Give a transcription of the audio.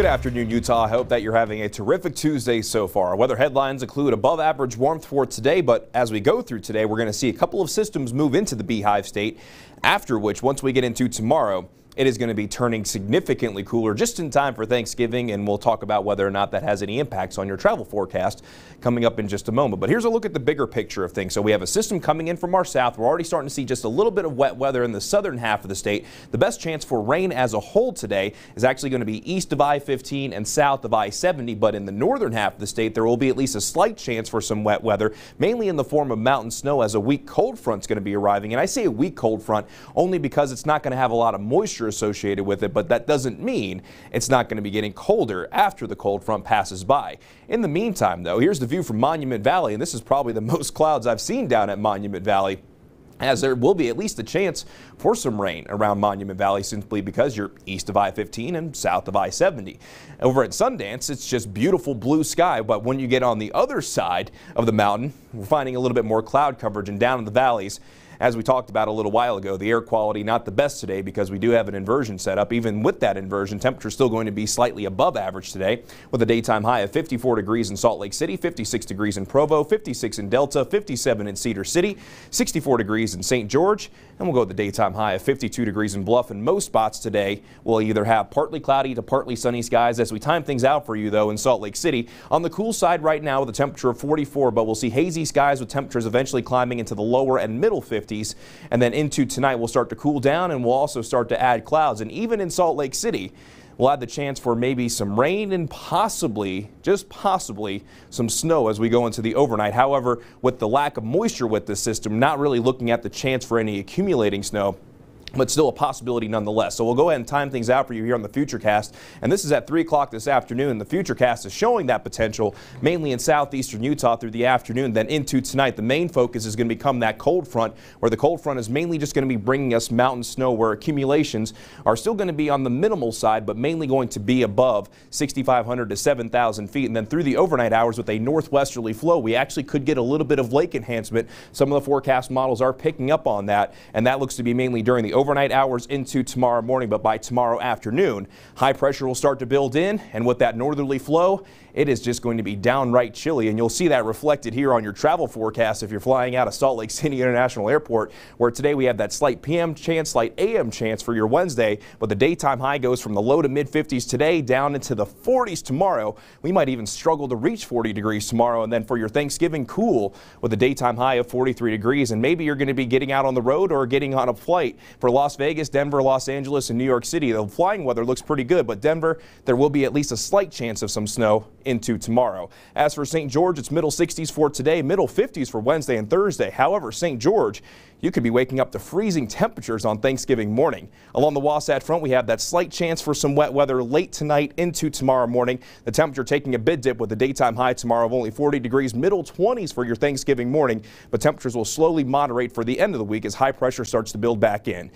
Good afternoon, Utah. I hope that you're having a terrific Tuesday so far. weather headlines include above average warmth for today, but as we go through today, we're going to see a couple of systems move into the Beehive State, after which, once we get into tomorrow, it is going to be turning significantly cooler just in time for Thanksgiving, and we'll talk about whether or not that has any impacts on your travel forecast coming up in just a moment. But here's a look at the bigger picture of things. So we have a system coming in from our south. We're already starting to see just a little bit of wet weather in the southern half of the state. The best chance for rain as a whole today is actually going to be east of I-15 and south of I-70, but in the northern half of the state, there will be at least a slight chance for some wet weather, mainly in the form of mountain snow as a weak cold front is going to be arriving. And I say a weak cold front only because it's not going to have a lot of moisture associated with it, but that doesn't mean it's not going to be getting colder after the cold front passes by. In the meantime, though, here's the view from Monument Valley, and this is probably the most clouds I've seen down at Monument Valley as there will be at least a chance for some rain around Monument Valley simply because you're east of I-15 and south of I-70. Over at Sundance, it's just beautiful blue sky, but when you get on the other side of the mountain, we're finding a little bit more cloud coverage and down in the valleys as we talked about a little while ago, the air quality not the best today because we do have an inversion set up. Even with that inversion, temperature is still going to be slightly above average today with a daytime high of 54 degrees in Salt Lake City, 56 degrees in Provo, 56 in Delta, 57 in Cedar City, 64 degrees in St. George, and we'll go with the daytime high of 52 degrees in Bluff. In most spots today, we'll either have partly cloudy to partly sunny skies as we time things out for you though in Salt Lake City. On the cool side right now with a temperature of 44, but we'll see hazy skies with temperatures eventually climbing into the lower and middle 50s. 50s. And then into tonight, we'll start to cool down and we'll also start to add clouds. And even in Salt Lake City, we'll have the chance for maybe some rain and possibly, just possibly, some snow as we go into the overnight. However, with the lack of moisture with this system, not really looking at the chance for any accumulating snow but still a possibility nonetheless. So we'll go ahead and time things out for you here on the Futurecast. And this is at 3 o'clock this afternoon. The Futurecast is showing that potential mainly in southeastern Utah through the afternoon. Then into tonight, the main focus is going to become that cold front, where the cold front is mainly just going to be bringing us mountain snow, where accumulations are still going to be on the minimal side, but mainly going to be above 6,500 to 7,000 feet. And then through the overnight hours with a northwesterly flow, we actually could get a little bit of lake enhancement. Some of the forecast models are picking up on that, and that looks to be mainly during the overnight hours into tomorrow morning, but by tomorrow afternoon, high pressure will start to build in, and with that northerly flow, it is just going to be downright chilly, and you'll see that reflected here on your travel forecast if you're flying out of Salt Lake City International Airport, where today we have that slight PM chance, slight AM chance for your Wednesday, but the daytime high goes from the low to mid 50s today down into the 40s tomorrow. We might even struggle to reach 40 degrees tomorrow, and then for your Thanksgiving cool with a daytime high of 43 degrees, and maybe you're going to be getting out on the road or getting on a flight for for Las Vegas, Denver, Los Angeles, and New York City. The flying weather looks pretty good, but Denver, there will be at least a slight chance of some snow into tomorrow. As for St. George, it's middle 60s for today, middle 50s for Wednesday and Thursday. However, St. George, you could be waking up to freezing temperatures on Thanksgiving morning. Along the Wasatch Front, we have that slight chance for some wet weather late tonight into tomorrow morning. The temperature taking a bit dip with a daytime high tomorrow of only 40 degrees, middle 20s for your Thanksgiving morning, but temperatures will slowly moderate for the end of the week as high pressure starts to build back in.